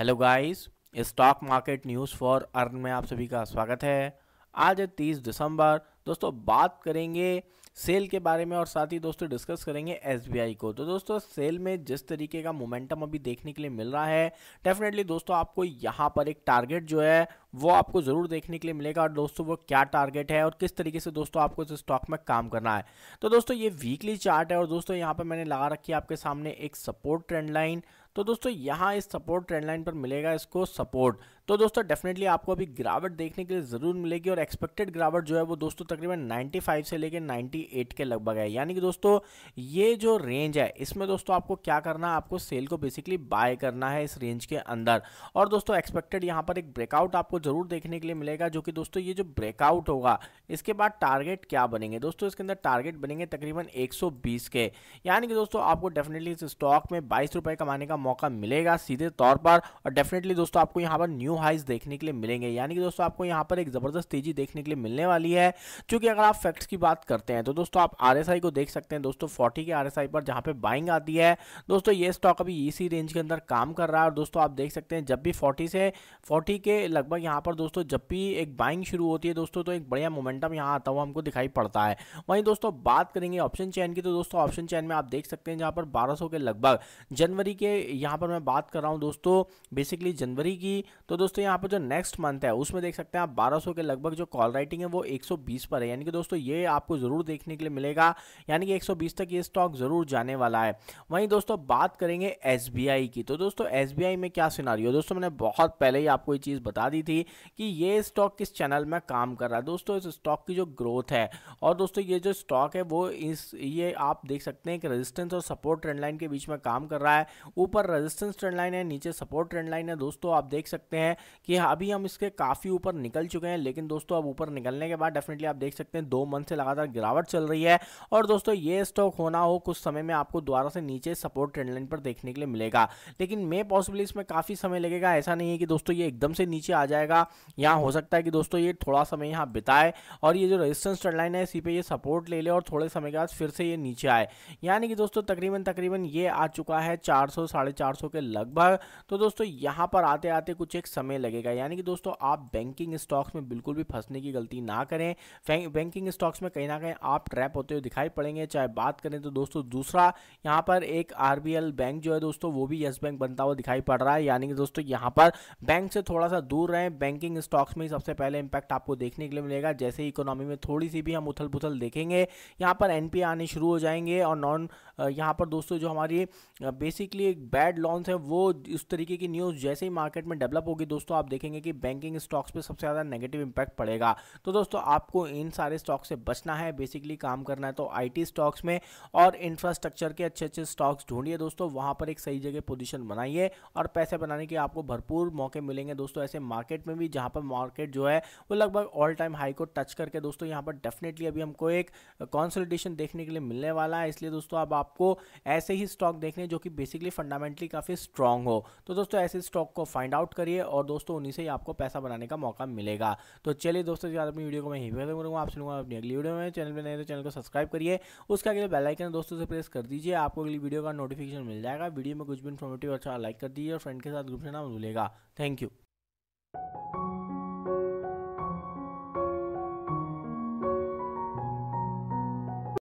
hello guys stock market news for earn में आप सभी का स्वागत है आज है तीस दिसंबर दोस्तों बात करेंगे सेल के बारे में और साथ ही दोस्तों डिस्कस करेंगे एस को तो दोस्तों सेल में जिस तरीके का मोमेंटम अभी देखने के लिए मिल रहा है डेफिनेटली दोस्तों आपको यहाँ पर एक टारगेट जो है वो आपको ज़रूर देखने के लिए मिलेगा और दोस्तों वो क्या टारगेट है और किस तरीके से दोस्तों आपको इस स्टॉक में काम करना है तो दोस्तों ये वीकली चार्ट है और दोस्तों यहाँ पर मैंने लगा रखी है आपके सामने एक सपोर्ट ट्रेंड लाइन तो दोस्तों यहाँ इस सपोर्ट ट्रेंड लाइन पर मिलेगा इसको सपोर्ट तो दोस्तों डेफिनेटली आपको अभी गिरावट देखने के लिए ज़रूर मिलेगी और एक्सपेक्टेड गिरावट जो है वो दोस्तों तकरीबन 95 से लेकर 98 के लगभग है यानी कि दोस्तों ये जो रेंज है इसमें दोस्तों आपको क्या करना है आपको सेल को बेसिकली बाय करना है इस रेंज के अंदर और दोस्तों एक्सपेक्टेड यहाँ पर एक ब्रेकआउट आपको ज़रूर देखने के लिए मिलेगा जो कि दोस्तों ये जो ब्रेकआउट होगा इसके बाद टारगेट क्या बनेंगे दोस्तों इसके अंदर टारगेट बनेंगे तकरीबन एक के यानी कि दोस्तों आपको डेफिनेटली इस स्टॉक में बाईस कमाने का मौका मिलेगा सीधे तौर पर और डेफिनेटली दोस्तों आपको यहाँ पर न्यू हाइज देखने के लिए मिलेंगे यानी कि दोस्तों आपको यहाँ पर एक ज़बरदस्त तेजी देखने के लिए मिलने वाली है क्योंकि अगर आप फैक्ट्स की बात करते हैं तो दोस्तों आप आर को देख सकते हैं दोस्तों फोर्टी के आर पर जहाँ पर बाइंग आती है दोस्तों ये स्टॉक अभी इसी रेंज के अंदर काम कर रहा है और दोस्तों आप देख सकते हैं जब भी फोर्टी से फोर्टी के लगभग यहाँ पर दोस्तों जब भी एक बाइंग शुरू होती है दोस्तों तो एक बढ़िया मोमेंटम यहाँ आता हुआ हमको दिखाई पड़ता है वहीं दोस्तों बात करेंगे ऑप्शन चैन की तो दोस्तों ऑप्शन चैन में आप देख सकते हैं जहाँ पर 1200 के लगभग जनवरी के यहाँ पर मैं बात कर रहा हूँ दोस्तों बेसिकली जनवरी की तो दोस्तों यहाँ पर जो नेक्स्ट मंथ है उसमें देख सकते हैं आप 1200 के लगभग जो कॉल राइटिंग है वो 120 पर है यानी कि दोस्तों ये आपको ज़रूर देखने के लिए मिलेगा यानी कि 120 तक ये स्टॉक ज़रूर जाने वाला है वहीं दोस्तों बात करेंगे एस की तो दोस्तों एस में क्या सिनारी दोस्तों मैंने बहुत पहले ही आपको ये चीज़ बता दी थी कि ये स्टॉक किस चैनल में काम कर रहा है दोस्तों इस स्टॉक की जो ग्रोथ है और दोस्तों ये जो स्टॉक है वो इस ये आप देख सकते हैं कि रेजिस्टेंस और सपोर्ट ट्रेंडलाइन के बीच में काम कर रहा है ऊपर ऊपर रेजिस्टेंस ट्रेंड लाइन है नीचे सपोर्ट ट्रेंड लाइन है दोस्तों आप देख सकते हैं कि अभी हम इसके काफ़ी ऊपर निकल चुके हैं लेकिन दोस्तों अब ऊपर निकलने के बाद डेफिनेटली आप देख सकते हैं दो मंथ से लगातार गिरावट चल रही है और दोस्तों ये स्टॉक होना हो कुछ समय में आपको दोबारा से नीचे सपोर्ट ट्रेंड लाइन पर देखने के लिए मिलेगा लेकिन मे पॉसिबली इसमें काफ़ी समय लगेगा ऐसा नहीं है कि दोस्तों ये एकदम से नीचे आ जाएगा यहाँ हो सकता है कि दोस्तों ये थोड़ा समय यहाँ बिताए और ये जो रेजिस्टेंस ट्रेंड लाइन है इसी पर ये सपोर्ट ले ले और थोड़े समय के बाद फिर से ये नीचे आए यानी कि दोस्तों तकरीबन तकरीबन ये आ चुका है चार साढ़े चार सौ के लगभग तो दोस्तों यहाँ पर आते आते कुछ एक समय लगेगा यानी कि दोस्तों आप बैंकिंग स्टॉक्स में बिल्कुल भी फंसने की गलती ना करें बैंकिंग स्टॉक्स में कहीं ना कहीं आप ट्रैप होते हुए दिखाई पड़ेंगे चाहे बात करें तो दोस्तों दूसरा यहाँ पर एक आर बैंक जो है दोस्तों वो भी यस बैंक बनता हुआ दिखाई पड़ रहा है यानी कि दोस्तों यहाँ पर बैंक से थोड़ा सा दूर रहें बैंकिंग स्टॉक्स में सबसे पहले इंपैक्ट आपको देखने के लिए मिलेगा जैसे ही इकोनॉमी में थोड़ी सी भी हम उथल पुथल देखेंगे यहाँ पर एनपीए आने शुरू हो जाएंगे और नॉन यहाँ पर दोस्तों जो हमारी बेसिकली एक बैड लॉन्स हैं वो इस तरीके की न्यूज़ जैसे ही मार्केट में डेवलप होगी दोस्तों आप देखेंगे कि बैंकिंग स्टॉक्स पे सबसे ज़्यादा नेगेटिव इम्पैक्ट पड़ेगा तो दोस्तों आपको इन सारे स्टॉक से बचना है बेसिकली काम करना है तो आई स्टॉक्स में और इंफ्रास्ट्रक्चर के अच्छे अच्छे स्टॉक्स ढूंढिए दोस्तों वहाँ पर एक सही जगह पोजिशन बनाइए और पैसे बनाने के आपको भरपूर मौके मिलेंगे दोस्तों ऐसे मार्केट में भी जहाँ पर मार्केट जो है वो लगभग ऑल टाइम हाई को टच करके दोस्तों यहाँ पर डेफिनेटली अभी हमको एक कॉन्सल्टेशन देखने के लिए मिलने वाला है इसलिए दोस्तों अब आपको ऐसे ही स्टॉक देखने जो कि बेसिकली फंडामेंट फंडामेंटली काफ़ी स्ट्रांग हो तो दोस्तों ऐसे स्टॉक को फाइंड आउट करिए और दोस्तों उन्हीं से ही आपको पैसा बनाने का मौका मिलेगा तो चलिए दोस्तों यार अपनी वीडियो को मैं यहीं पर करूँगा आपसे लूँगा अपनी अगली वीडियो में चैनल पर नहीं तो चैनल को सब्सक्राइब करिए उसके अगले बेलाइकन दोस्तों से प्रेस कर दीजिए आपको अगली वीडियो का नोटिफिकेशन मिल जाएगा वीडियो में कुछ भी इन्फॉर्मेटिव अच्छा लाइक कर दीजिए और फ्रेंड के साथ ग्रुप से नाम भूलेगा थैंक यू